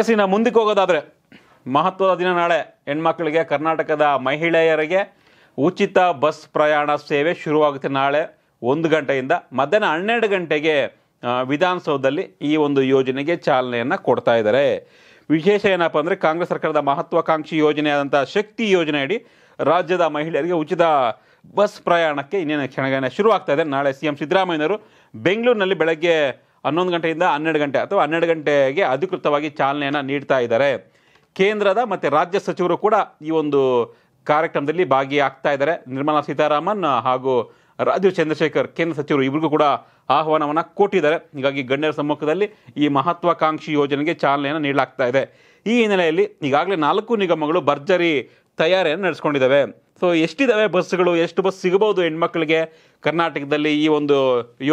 S ಇನ್ನು ಮುಂದಕ್ಕೆ ಹೋಗೋದಾದರೆ ಮಹತ್ವದ ದಿನ ನಾಳೆ ಹೆಣ್ಮಕ್ಳಿಗೆ ಕರ್ನಾಟಕದ ಮಹಿಳೆಯರಿಗೆ ಉಚಿತ ಬಸ್ ಪ್ರಯಾಣ ಸೇವೆ ಶುರುವಾಗುತ್ತೆ ನಾಳೆ ಒಂದು ಗಂಟೆಯಿಂದ ಮಧ್ಯಾಹ್ನ ಹನ್ನೆರಡು ಗಂಟೆಗೆ ವಿಧಾನಸೌಧದಲ್ಲಿ ಈ ಒಂದು ಯೋಜನೆಗೆ ಚಾಲನೆಯನ್ನು ಕೊಡ್ತಾ ಇದ್ದಾರೆ ವಿಶೇಷ ಏನಪ್ಪ ಅಂದರೆ ಕಾಂಗ್ರೆಸ್ ಸರ್ಕಾರದ ಮಹತ್ವಾಕಾಂಕ್ಷಿ ಯೋಜನೆಯಾದಂಥ ಶಕ್ತಿ ಯೋಜನೆಯಡಿ ರಾಜ್ಯದ ಮಹಿಳೆಯರಿಗೆ ಉಚಿತ ಬಸ್ ಪ್ರಯಾಣಕ್ಕೆ ಇನ್ನೇನು ಕ್ಷಣಗಣನೆ ಶುರುವಾಗ್ತಾ ಇದೆ ನಾಳೆ ಸಿ ಎಂ ಸಿದ್ದರಾಮಯ್ಯನವರು ಬೆಂಗಳೂರಿನಲ್ಲಿ ಬೆಳಗ್ಗೆ ಹನ್ನೊಂದು ಗಂಟೆಯಿಂದ ಹನ್ನೆರಡು ಗಂಟೆ ಅಥವಾ ಹನ್ನೆರಡು ಗಂಟೆಗೆ ಅಧಿಕೃತವಾಗಿ ಚಾಲನೆಯನ್ನು ನೀಡ್ತಾ ಇದ್ದಾರೆ ಕೇಂದ್ರದ ಮತ್ತು ರಾಜ್ಯ ಸಚಿವರು ಕೂಡ ಈ ಒಂದು ಕಾರ್ಯಕ್ರಮದಲ್ಲಿ ಭಾಗಿಯಾಗ್ತಾ ಇದ್ದಾರೆ ನಿರ್ಮಲಾ ಸೀತಾರಾಮನ್ ಹಾಗೂ ರಾಜೀವ್ ಚಂದ್ರಶೇಖರ್ ಕೇಂದ್ರ ಸಚಿವರು ಇಬ್ಬರಿಗೂ ಕೂಡ ಆಹ್ವಾನವನ್ನು ಕೊಟ್ಟಿದ್ದಾರೆ ಹೀಗಾಗಿ ಗಣ್ಯರ ಸಮ್ಮುಖದಲ್ಲಿ ಈ ಮಹತ್ವಾಕಾಂಕ್ಷಿ ಯೋಜನೆಗೆ ಚಾಲನೆಯನ್ನು ನೀಡಲಾಗ್ತಾ ಇದೆ ಈ ಹಿನ್ನೆಲೆಯಲ್ಲಿ ಈಗಾಗಲೇ ನಾಲ್ಕು ನಿಗಮಗಳು ಭರ್ಜರಿ ತಯಾರಿಯನ್ನು ನಡೆಸ್ಕೊಂಡಿದ್ದಾವೆ ಸೊ ಎಷ್ಟಿದಾವೆ ಬಸ್ಗಳು ಎಷ್ಟು ಬಸ್ ಸಿಗಬಹುದು ಹೆಣ್ಮಕ್ಳಿಗೆ ಕರ್ನಾಟಕದಲ್ಲಿ ಈ ಒಂದು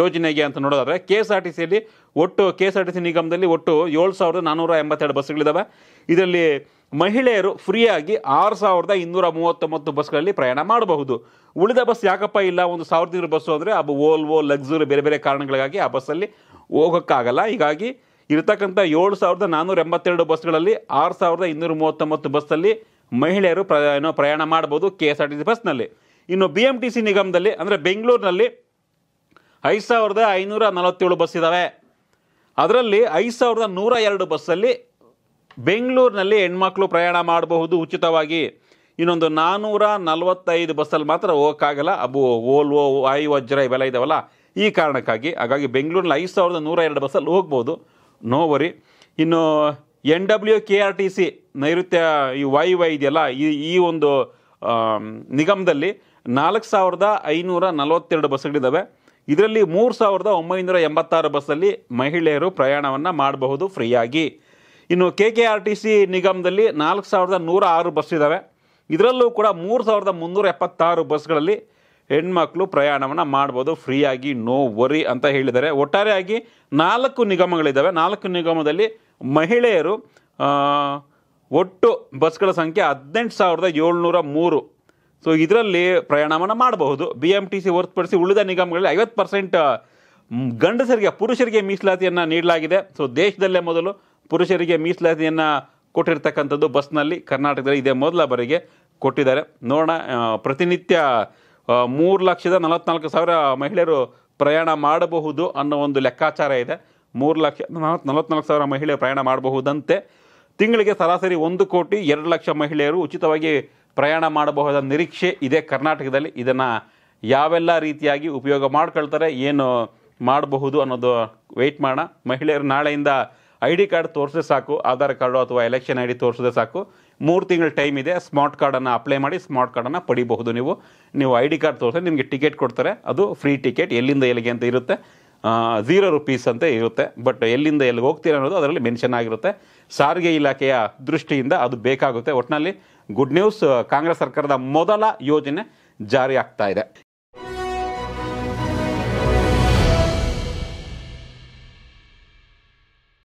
ಯೋಜನೆಗೆ ಅಂತ ನೋಡೋದಾದ್ರೆ ಕೆ ಎಸ್ ಆರ್ ಟಿ ಸಿಯಲ್ಲಿ ಒಟ್ಟು K S R T C ನಿಗಮದಲ್ಲಿ ಒಟ್ಟು ಏಳು ಸಾವಿರದ ನಾನ್ನೂರ ಎಂಬತ್ತೆರಡು ಬಸ್ಗಳಿದ್ದಾವೆ ಇದರಲ್ಲಿ ಮಹಿಳೆಯರು ಫ್ರೀಯಾಗಿ ಆರು ಸಾವಿರದ ಇನ್ನೂರ ಮೂವತ್ತೊಂಬತ್ತು ಬಸ್ಗಳಲ್ಲಿ ಪ್ರಯಾಣ ಮಾಡಬಹುದು ಉಳಿದ ಬಸ್ ಯಾಕಪ್ಪ ಇಲ್ಲ ಒಂದು ಸಾವಿರದ ಇನ್ನೂರು ಬಸ್ಸು ಅಂದರೆ ಅದು ಓಲ್ವೋ ಲಗ್ಸುರಿ ಬೇರೆ ಬೇರೆ ಕಾರಣಗಳಿಗಾಗಿ ಆ ಬಸ್ಸಲ್ಲಿ ಹೋಗೋಕ್ಕಾಗಲ್ಲ ಹೀಗಾಗಿ ಇರತಕ್ಕಂಥ ಏಳು ಸಾವಿರದ ನಾನ್ನೂರ ಎಂಬತ್ತೆರಡು ಬಸ್ಗಳಲ್ಲಿ ಆರು ಸಾವಿರದ ಇನ್ನೂರ ಮೂವತ್ತೊಂಬತ್ತು ಬಸ್ಸಲ್ಲಿ ಮಹಿಳೆಯರು ಪ್ರ ಏನೋ ಪ್ರಯಾಣ ಮಾಡ್ಬೋದು K S R T C ಬಸ್ನಲ್ಲಿ ಇನ್ನು ಬಿ ಎಮ್ ಟಿ ಸಿ ನಿಗಮದಲ್ಲಿ ಅಂದರೆ ಬೆಂಗಳೂರಿನಲ್ಲಿ ಐದು ಸಾವಿರದ ಐನೂರ ನಲವತ್ತೇಳು ಬಸ್ ಇದ್ದಾವೆ ಅದರಲ್ಲಿ ಐದು ಸಾವಿರದ ನೂರ ಎರಡು ಬಸ್ಸಲ್ಲಿ ಬೆಂಗಳೂರಿನಲ್ಲಿ ಹೆಣ್ಮಕ್ಳು ಪ್ರಯಾಣ ಮಾಡಬಹುದು ಉಚಿತವಾಗಿ ಇನ್ನೊಂದು ನಾನ್ನೂರ ನಲವತ್ತೈದು ಬಸ್ಸಲ್ಲಿ ಮಾತ್ರ ಹೋಗೋಕ್ಕಾಗಲ್ಲ ಅಬು ಓಲ್ವೋ ವಾಯು ವಜ್ರ ಇವೆಲ್ಲ ಇದಾವಲ್ಲ ಈ ಕಾರಣಕ್ಕಾಗಿ ಹಾಗಾಗಿ ಬೆಂಗಳೂರಿನಲ್ಲಿ ಐದು ಸಾವಿರದ ನೂರ ಎರಡು ಬಸ್ಸಲ್ಲಿ ಹೋಗ್ಬೋದು ನೋವರಿ ಇನ್ನು N W K R T C ನೈಋತ್ಯ ಈ ವೈ ಇದೆಯಲ್ಲ ಈ ಈ ಒಂದು ನಿಗಮದಲ್ಲಿ ನಾಲ್ಕು ಸಾವಿರದ ಐನೂರ ನಲವತ್ತೆರಡು ಬಸ್ಗಳಿದ್ದಾವೆ ಇದರಲ್ಲಿ ಮೂರು ಸಾವಿರದ ಒಂಬೈನೂರ ಎಂಬತ್ತಾರು ಬಸ್ಸಲ್ಲಿ ಮಹಿಳೆಯರು ಪ್ರಯಾಣವನ್ನು ಮಾಡಬಹುದು ಫ್ರೀಯಾಗಿ ಇನ್ನು K K R T C ನಿಗಮದಲ್ಲಿ ನಾಲ್ಕು ಸಾವಿರದ ನೂರ ಆರು ಬಸ್ ಇದ್ದಾವೆ ಇದರಲ್ಲೂ ಕೂಡ ಮೂರು ಸಾವಿರದ ಮುನ್ನೂರ ಎಪ್ಪತ್ತಾರು ಬಸ್ಗಳಲ್ಲಿ ಹೆಣ್ಮಕ್ಳು ಪ್ರಯಾಣವನ್ನು ಮಾಡ್ಬೋದು ಫ್ರೀಯಾಗಿ ನೋ ವರಿ ಅಂತ ಹೇಳಿದ್ದಾರೆ ಒಟ್ಟಾರೆಯಾಗಿ ನಾಲ್ಕು ನಿಗಮಗಳಿದ್ದಾವೆ ನಾಲ್ಕು ನಿಗಮದಲ್ಲಿ ಮಹಿಳೆಯರು ಒಟ್ಟು ಬಸ್ಗಳ ಸಂಖ್ಯೆ ಹದಿನೆಂಟು ಸಾವಿರದ ಏಳ್ನೂರ ಮೂರು ಸೊ ಇದರಲ್ಲಿ ಪ್ರಯಾಣವನ್ನು ಮಾಡಬಹುದು ಬಿ ಎಮ್ ಟಿ ಸಿ ಹೊರತುಪಡಿಸಿ ಉಳಿದ ನಿಗಮಗಳಲ್ಲಿ ಐವತ್ತು ಪರ್ಸೆಂಟ್ ಗಂಡಸರಿಗೆ ಪುರುಷರಿಗೆ ಮೀಸಲಾತಿಯನ್ನು ನೀಡಲಾಗಿದೆ ಸೊ ದೇಶದಲ್ಲೇ ಮೊದಲು ಪುರುಷರಿಗೆ ಮೀಸಲಾತಿಯನ್ನು ಕೊಟ್ಟಿರ್ತಕ್ಕಂಥದ್ದು ಬಸ್ನಲ್ಲಿ ಕರ್ನಾಟಕದಲ್ಲಿ ಇದೇ ಮೊದಲ ಬಾರಿಗೆ ಕೊಟ್ಟಿದ್ದಾರೆ ನೋಡೋಣ ಪ್ರತಿನಿತ್ಯ ಮೂರು ಲಕ್ಷದ ನಲವತ್ತ್ನಾಲ್ಕು ಸಾವಿರ ಮಹಿಳೆಯರು ಪ್ರಯಾಣ ಮಾಡಬಹುದು ಅನ್ನೋ ಒಂದು ಲೆಕ್ಕಾಚಾರ ಇದೆ ಮೂರು ಲಕ್ಷ ನಲವತ್ತು ನಲವತ್ತ್ನಾಲ್ಕು ಸಾವಿರ ಮಹಿಳೆ ಪ್ರಯಾಣ ಮಾಡಬಹುದಂತೆ ತಿಂಗಳಿಗೆ ಸರಾಸರಿ ಒಂದು ಕೋಟಿ ಎರಡು ಲಕ್ಷ ಮಹಿಳೆಯರು ಉಚಿತವಾಗಿ ಪ್ರಯಾಣ ಮಾಡಬಹುದಾದ ನಿರೀಕ್ಷೆ ಇದೆ ಕರ್ನಾಟಕದಲ್ಲಿ ಇದನ್ನು ಯಾವೆಲ್ಲ ರೀತಿಯಾಗಿ ಉಪಯೋಗ ಮಾಡ್ಕೊಳ್ತಾರೆ ಏನು ಮಾಡಬಹುದು ಅನ್ನೋದು ವೆಯ್ಟ್ ಮಾಡೋಣ ಮಹಿಳೆಯರು ನಾಳೆಯಿಂದ ಐ ಡಿ ಕಾರ್ಡ್ ತೋರಿಸಿದ್ರೆ ಸಾಕು ಆಧಾರ್ ಕಾರ್ಡು ಅಥವಾ ಎಲೆಕ್ಷನ್ ಐ ಡಿ ತೋರಿಸಿದ್ರೆ ಸಾಕು ಮೂರು ತಿಂಗಳು ಟೈಮ್ ಇದೆ ಸ್ಮಾರ್ಟ್ ಕಾರ್ಡನ್ನು ಅಪ್ಲೈ ಮಾಡಿ ಸ್ಮಾರ್ಟ್ ಕಾರ್ಡನ್ನು ಪಡಿಬಹುದು ನೀವು ನೀವು ಐ ಡಿ ಕಾರ್ಡ್ ತೋರಿಸಿದ್ರೆ ನಿಮಗೆ ಟಿಕೆಟ್ ಕೊಡ್ತಾರೆ ಅದು ಫ್ರೀ ಟಿಕೆಟ್ ಎಲ್ಲಿಂದ ಎಲ್ಲಿಗೆ ಅಂತ ಇರುತ್ತೆ ಝೀರೋ ರುಪೀಸ್ ಅಂತ ಇರುತ್ತೆ ಬಟ್ ಎಲ್ಲಿಂದ ಎಲ್ಲಿಗೆ ಹೋಗ್ತೀರ ಅನ್ನೋದು ಅದರಲ್ಲಿ ಮೆನ್ಷನ್ ಆಗಿರುತ್ತೆ ಸಾರಿಗೆ ಇಲಾಖೆಯ ದೃಷ್ಟಿಯಿಂದ ಅದು ಬೇಕಾಗುತ್ತೆ ಒಟ್ಟಿನಲ್ಲಿ ಗುಡ್ ನ್ಯೂಸ್ ಕಾಂಗ್ರೆಸ್ ಸರ್ಕಾರದ ಮೊದಲ ಯೋಜನೆ ಜಾರಿ ಆಗ್ತಾ ಇದೆ